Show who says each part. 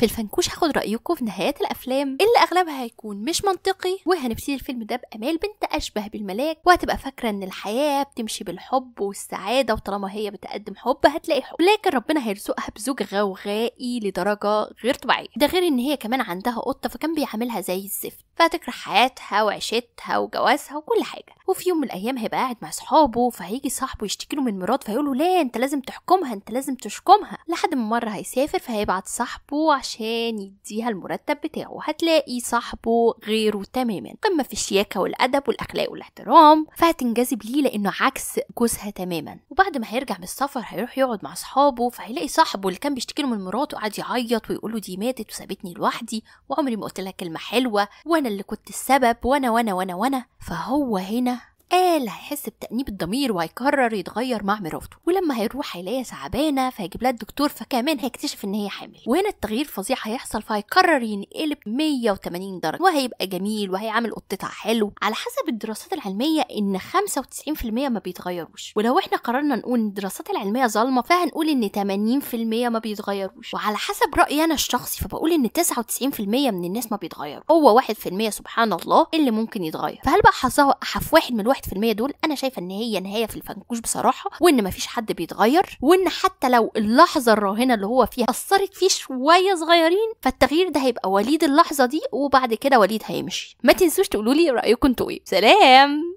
Speaker 1: في الفنكوش هاخد رايكم في نهايات الافلام اللي اغلبها هيكون مش منطقي وهنبتدي الفيلم ده بامال بنت اشبه بالملاك وهتبقى فاكره ان الحياه بتمشي بالحب والسعاده وطالما هي بتقدم حب هتلاقي حب لكن ربنا هيرزقها بزوج غوغائي لدرجه غير طبيعيه ده غير ان هي كمان عندها قطه فكان بيعاملها زي الزفت فهتكره حياتها وعيشتها وجوازها وكل حاجة وفي يوم من الأيام هيبقى قاعد مع صحابه فهيجي صاحبه يشتكي له من مراد فيقول له لا أنت لازم تحكمها أنت لازم تشكمها لحد ما مرة هيسافر فهيبعت صاحبه عشان يديها المرتب بتاعه هتلاقي صاحبه غيره تماما قمة في الشياكة والأدب والأخلاق والاحترام فهتنجذب ليه لأنه عكس جوزها تماما وبعد ما هيرجع من السفر هيروح يقعد مع صحابه فهيلاقي صاحبه اللي كان بيشتكي له من مراته قعد يعيط ويقول له دي ماتت وسابتني لوحدي وعمري ما قلت لها كلمة حلوة وأنا اللي كنت السبب وانا وانا وانا وانا فهو هنا قال هيحس بتأنيب الضمير وهيقرر يتغير مع مراته ولما هيروح هيلاقيها تعبانة فهيجيب لها الدكتور فكمان هيكتشف إن هي حامل وهنا التغيير الفظيع هيحصل فهيقرر ينقلب 180 درجة وهيبقى جميل وهيعمل قطتها حلو على حسب الدراسات العلمية إن 95% ما بيتغيروش ولو إحنا قررنا نقول إن الدراسات العلمية ظالمة فهنقول إن 80% ما بيتغيروش وعلى حسب رأيي أنا الشخصي فبقول إن 99% من الناس ما بيتغيروا هو 1% سبحان الله اللي ممكن يتغير فهل بقى حظها أحف واحد من الواحد المية دول انا شايفه ان هي نهايه في الفنكوش بصراحه وان مفيش حد بيتغير وان حتى لو اللحظه الراهنه اللي هو فيها اثرت فيه شويه صغيرين فالتغيير ده هيبقى وليد اللحظه دي وبعد كده وليد هيمشي ما تنسوش تقولولي رايكم انتوا ايه سلام